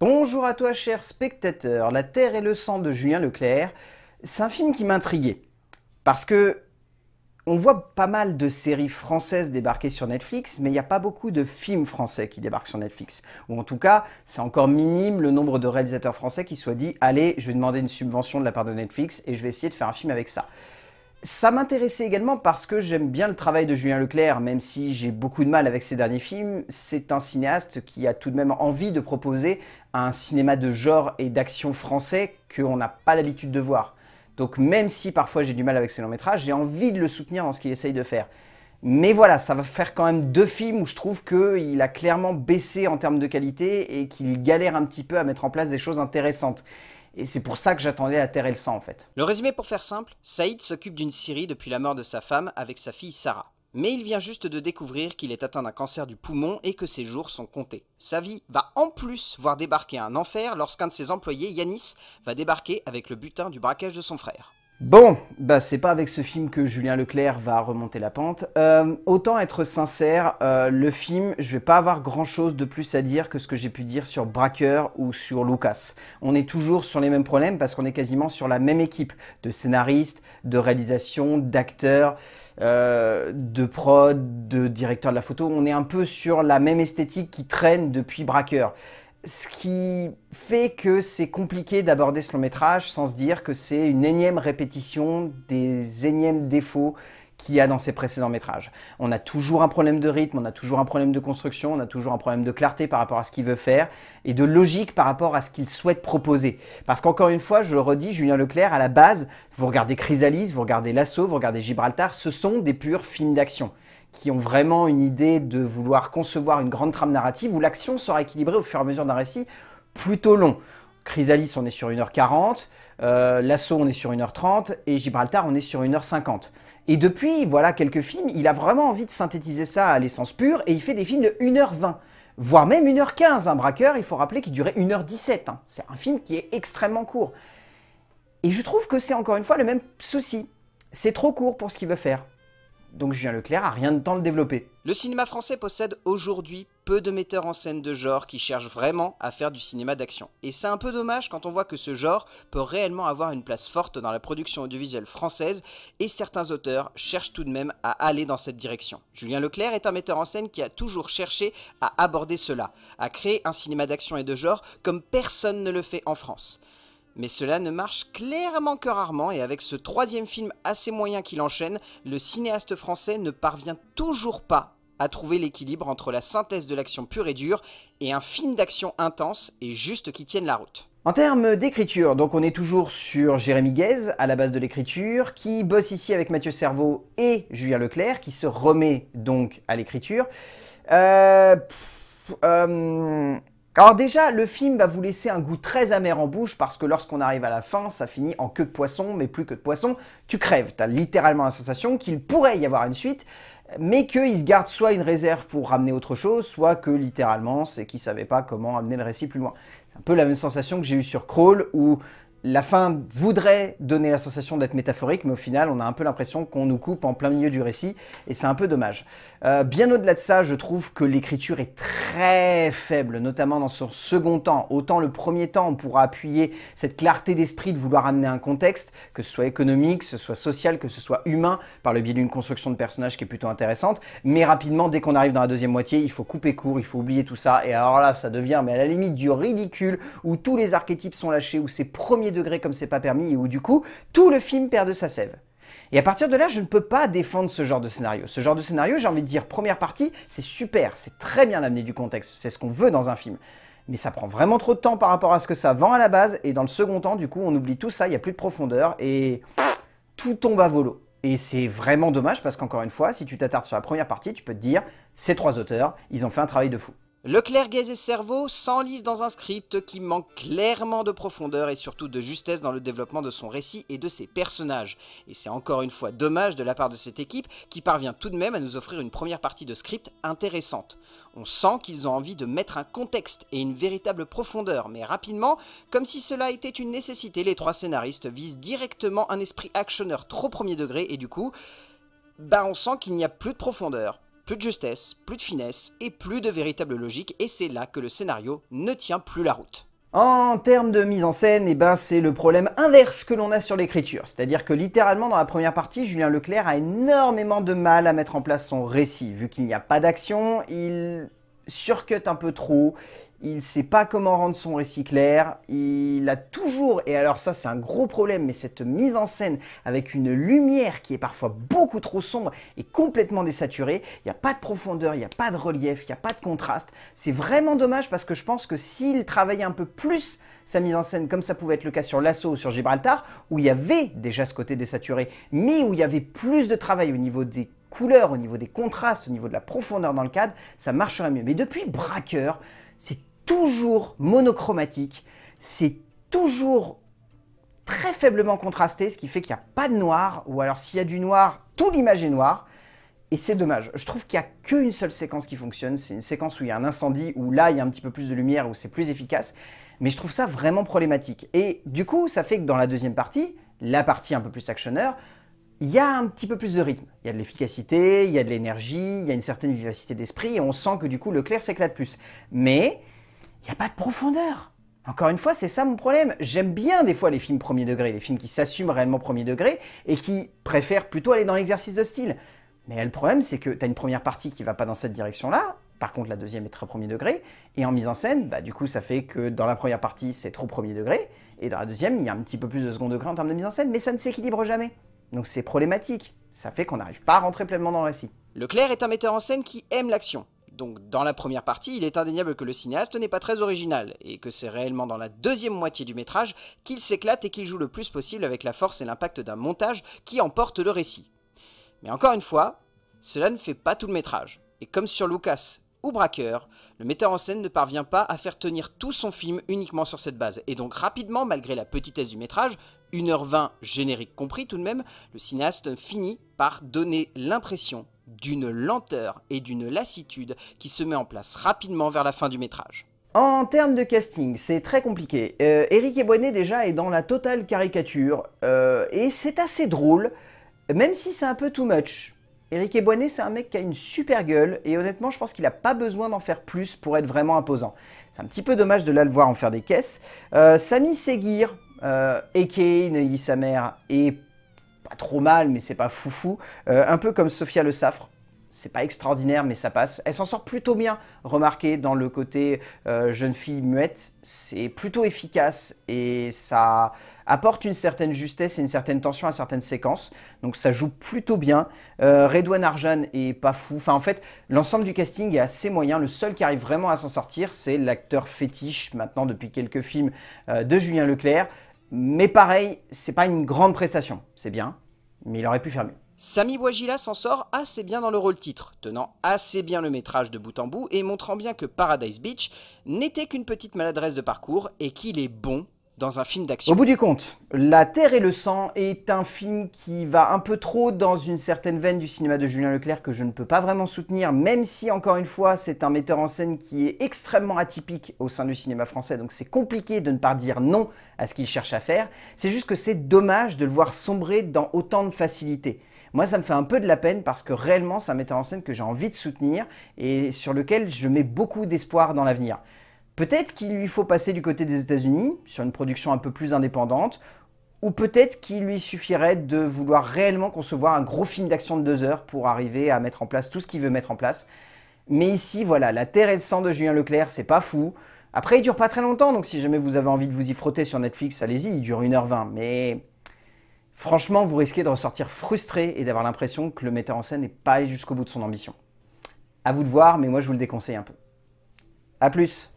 Bonjour à toi cher spectateur, La Terre et le sang de Julien Leclerc, c'est un film qui m'intriguait. Parce que on voit pas mal de séries françaises débarquer sur Netflix, mais il n'y a pas beaucoup de films français qui débarquent sur Netflix. Ou en tout cas, c'est encore minime le nombre de réalisateurs français qui soient dit « Allez, je vais demander une subvention de la part de Netflix et je vais essayer de faire un film avec ça ». Ça m'intéressait également parce que j'aime bien le travail de Julien Leclerc, même si j'ai beaucoup de mal avec ses derniers films. C'est un cinéaste qui a tout de même envie de proposer un cinéma de genre et d'action français qu'on n'a pas l'habitude de voir. Donc même si parfois j'ai du mal avec ses longs métrages, j'ai envie de le soutenir dans ce qu'il essaye de faire. Mais voilà, ça va faire quand même deux films où je trouve qu'il a clairement baissé en termes de qualité et qu'il galère un petit peu à mettre en place des choses intéressantes. Et c'est pour ça que j'attendais à terre et le sang en fait. Le résumé pour faire simple, Saïd s'occupe d'une Syrie depuis la mort de sa femme avec sa fille Sarah. Mais il vient juste de découvrir qu'il est atteint d'un cancer du poumon et que ses jours sont comptés. Sa vie va en plus voir débarquer un enfer lorsqu'un de ses employés, Yanis, va débarquer avec le butin du braquage de son frère. Bon, bah c'est pas avec ce film que Julien Leclerc va remonter la pente. Euh, autant être sincère, euh, le film, je vais pas avoir grand chose de plus à dire que ce que j'ai pu dire sur Braqueur ou sur Lucas. On est toujours sur les mêmes problèmes parce qu'on est quasiment sur la même équipe de scénaristes, de réalisation, d'acteurs, euh, de prod, de directeur de la photo. On est un peu sur la même esthétique qui traîne depuis Braqueur ce qui fait que c'est compliqué d'aborder ce long métrage sans se dire que c'est une énième répétition des énièmes défauts qu'il y a dans ses précédents métrages. On a toujours un problème de rythme, on a toujours un problème de construction, on a toujours un problème de clarté par rapport à ce qu'il veut faire et de logique par rapport à ce qu'il souhaite proposer. Parce qu'encore une fois, je le redis, Julien Leclerc, à la base, vous regardez Chrysalis, vous regardez L'Assaut, vous regardez Gibraltar, ce sont des purs films d'action qui ont vraiment une idée de vouloir concevoir une grande trame narrative où l'action sera équilibrée au fur et à mesure d'un récit plutôt long. Chrysalis, on est sur 1h40, euh, L'Assaut, on est sur 1h30, et Gibraltar, on est sur 1h50. Et depuis, voilà, quelques films, il a vraiment envie de synthétiser ça à l'essence pure, et il fait des films de 1h20, voire même 1h15. Un braqueur, il faut rappeler qu'il durait 1h17. Hein. C'est un film qui est extrêmement court. Et je trouve que c'est encore une fois le même souci. C'est trop court pour ce qu'il veut faire donc Julien Leclerc a rien de temps de le développer. Le cinéma français possède aujourd'hui peu de metteurs en scène de genre qui cherchent vraiment à faire du cinéma d'action. Et c'est un peu dommage quand on voit que ce genre peut réellement avoir une place forte dans la production audiovisuelle française et certains auteurs cherchent tout de même à aller dans cette direction. Julien Leclerc est un metteur en scène qui a toujours cherché à aborder cela, à créer un cinéma d'action et de genre comme personne ne le fait en France. Mais cela ne marche clairement que rarement et avec ce troisième film assez moyen qu'il enchaîne, le cinéaste français ne parvient toujours pas à trouver l'équilibre entre la synthèse de l'action pure et dure et un film d'action intense et juste qui tienne la route. En termes d'écriture, donc on est toujours sur Jérémy Guèze, à la base de l'écriture, qui bosse ici avec Mathieu cerveau et Julien Leclerc, qui se remet donc à l'écriture. euh, euh alors déjà, le film va vous laisser un goût très amer en bouche parce que lorsqu'on arrive à la fin, ça finit en queue de poisson, mais plus que de poisson, tu crèves. T'as littéralement la sensation qu'il pourrait y avoir une suite, mais qu'il se gardent soit une réserve pour ramener autre chose, soit que littéralement, c'est qu'ils savait pas comment amener le récit plus loin. C'est un peu la même sensation que j'ai eue sur Crawl, où la fin voudrait donner la sensation d'être métaphorique, mais au final, on a un peu l'impression qu'on nous coupe en plein milieu du récit, et c'est un peu dommage. Euh, bien au-delà de ça, je trouve que l'écriture est très faible, notamment dans son second temps. Autant le premier temps, on pourra appuyer cette clarté d'esprit de vouloir amener un contexte, que ce soit économique, que ce soit social, que ce soit humain, par le biais d'une construction de personnages qui est plutôt intéressante, mais rapidement, dès qu'on arrive dans la deuxième moitié, il faut couper court, il faut oublier tout ça, et alors là, ça devient, mais à la limite, du ridicule, où tous les archétypes sont lâchés, où ces premiers degré comme c'est pas permis, où du coup, tout le film perd de sa sève. Et à partir de là, je ne peux pas défendre ce genre de scénario. Ce genre de scénario, j'ai envie de dire, première partie, c'est super, c'est très bien amené du contexte, c'est ce qu'on veut dans un film. Mais ça prend vraiment trop de temps par rapport à ce que ça vend à la base, et dans le second temps, du coup, on oublie tout ça, il n'y a plus de profondeur, et tout tombe à volo. Et c'est vraiment dommage parce qu'encore une fois, si tu t'attardes sur la première partie, tu peux te dire, ces trois auteurs, ils ont fait un travail de fou. Leclerc, Gaze et Cerveau s'enlisent dans un script qui manque clairement de profondeur et surtout de justesse dans le développement de son récit et de ses personnages. Et c'est encore une fois dommage de la part de cette équipe qui parvient tout de même à nous offrir une première partie de script intéressante. On sent qu'ils ont envie de mettre un contexte et une véritable profondeur, mais rapidement, comme si cela était une nécessité, les trois scénaristes visent directement un esprit actionneur trop premier degré et du coup, bah on sent qu'il n'y a plus de profondeur plus de justesse, plus de finesse et plus de véritable logique, et c'est là que le scénario ne tient plus la route. En termes de mise en scène, eh ben, c'est le problème inverse que l'on a sur l'écriture. C'est-à-dire que littéralement, dans la première partie, Julien Leclerc a énormément de mal à mettre en place son récit. Vu qu'il n'y a pas d'action, il surcut un peu trop, il ne sait pas comment rendre son récit clair, il a toujours, et alors ça c'est un gros problème, mais cette mise en scène avec une lumière qui est parfois beaucoup trop sombre et complètement désaturée, il n'y a pas de profondeur, il n'y a pas de relief, il n'y a pas de contraste, c'est vraiment dommage parce que je pense que s'il travaillait un peu plus sa mise en scène, comme ça pouvait être le cas sur L'Assaut ou sur Gibraltar, où il y avait déjà ce côté désaturé, mais où il y avait plus de travail au niveau des couleurs, au niveau des contrastes, au niveau de la profondeur dans le cadre, ça marcherait mieux. Mais depuis Braqueur, c'est toujours monochromatique, c'est toujours très faiblement contrasté, ce qui fait qu'il n'y a pas de noir, ou alors s'il y a du noir, tout l'image est noire. Et c'est dommage. Je trouve qu'il n'y a qu'une seule séquence qui fonctionne. C'est une séquence où il y a un incendie, où là, il y a un petit peu plus de lumière, où c'est plus efficace. Mais je trouve ça vraiment problématique. Et du coup, ça fait que dans la deuxième partie, la partie un peu plus actionneur, il y a un petit peu plus de rythme. Il y a de l'efficacité, il y a de l'énergie, il y a une certaine vivacité d'esprit, et on sent que du coup, le clair s'éclate plus. Mais il n'y a pas de profondeur. Encore une fois, c'est ça mon problème. J'aime bien des fois les films premier degré, les films qui s'assument réellement premier degré et qui préfèrent plutôt aller dans l'exercice de style. Mais le problème, c'est que tu as une première partie qui va pas dans cette direction-là, par contre, la deuxième est très premier degré. Et en mise en scène, bah, du coup, ça fait que dans la première partie, c'est trop premier degré. Et dans la deuxième, il y a un petit peu plus de second degré en termes de mise en scène, mais ça ne s'équilibre jamais. Donc c'est problématique. Ça fait qu'on n'arrive pas à rentrer pleinement dans le récit. Leclerc est un metteur en scène qui aime l'action. Donc dans la première partie, il est indéniable que le cinéaste n'est pas très original, et que c'est réellement dans la deuxième moitié du métrage qu'il s'éclate et qu'il joue le plus possible avec la force et l'impact d'un montage qui emporte le récit. Mais encore une fois, cela ne fait pas tout le métrage. Et comme sur Lucas, ou braqueur, le metteur en scène ne parvient pas à faire tenir tout son film uniquement sur cette base, et donc rapidement, malgré la petitesse du métrage, 1h20 générique compris tout de même, le cinéaste finit par donner l'impression d'une lenteur et d'une lassitude qui se met en place rapidement vers la fin du métrage. En termes de casting, c'est très compliqué. Euh, Eric Ebonnet déjà est dans la totale caricature, euh, et c'est assez drôle, même si c'est un peu too much. Eric Eboinet, c'est un mec qui a une super gueule et honnêtement, je pense qu'il n'a pas besoin d'en faire plus pour être vraiment imposant. C'est un petit peu dommage de la le voir en faire des caisses. Samy euh, Sami Seguir, euh, Neuilly sa mère, est pas trop mal, mais c'est pas foufou. Euh, un peu comme Sophia Le Safre. C'est pas extraordinaire, mais ça passe. Elle s'en sort plutôt bien, remarquez, dans le côté euh, jeune fille muette. C'est plutôt efficace et ça apporte une certaine justesse et une certaine tension à certaines séquences. Donc ça joue plutôt bien. Euh, Redouane Arjan est pas fou. Enfin, en fait, l'ensemble du casting est assez moyen. Le seul qui arrive vraiment à s'en sortir, c'est l'acteur fétiche, maintenant depuis quelques films, euh, de Julien Leclerc. Mais pareil, c'est pas une grande prestation. C'est bien, mais il aurait pu faire mieux. Sami Bouajila s'en sort assez bien dans le rôle titre, tenant assez bien le métrage de bout en bout et montrant bien que Paradise Beach n'était qu'une petite maladresse de parcours et qu'il est bon dans un film d'action. Au bout du compte, La Terre et le Sang est un film qui va un peu trop dans une certaine veine du cinéma de Julien Leclerc que je ne peux pas vraiment soutenir, même si, encore une fois, c'est un metteur en scène qui est extrêmement atypique au sein du cinéma français, donc c'est compliqué de ne pas dire non à ce qu'il cherche à faire. C'est juste que c'est dommage de le voir sombrer dans autant de facilité. Moi, ça me fait un peu de la peine parce que réellement, c'est un metteur en scène que j'ai envie de soutenir et sur lequel je mets beaucoup d'espoir dans l'avenir. Peut-être qu'il lui faut passer du côté des États-Unis, sur une production un peu plus indépendante, ou peut-être qu'il lui suffirait de vouloir réellement concevoir un gros film d'action de deux heures pour arriver à mettre en place tout ce qu'il veut mettre en place. Mais ici, voilà, La Terre et le Sang de Julien Leclerc, c'est pas fou. Après, il dure pas très longtemps, donc si jamais vous avez envie de vous y frotter sur Netflix, allez-y, il dure 1h20. Mais franchement, vous risquez de ressortir frustré et d'avoir l'impression que le metteur en scène n'est pas allé jusqu'au bout de son ambition. À vous de voir, mais moi je vous le déconseille un peu. A plus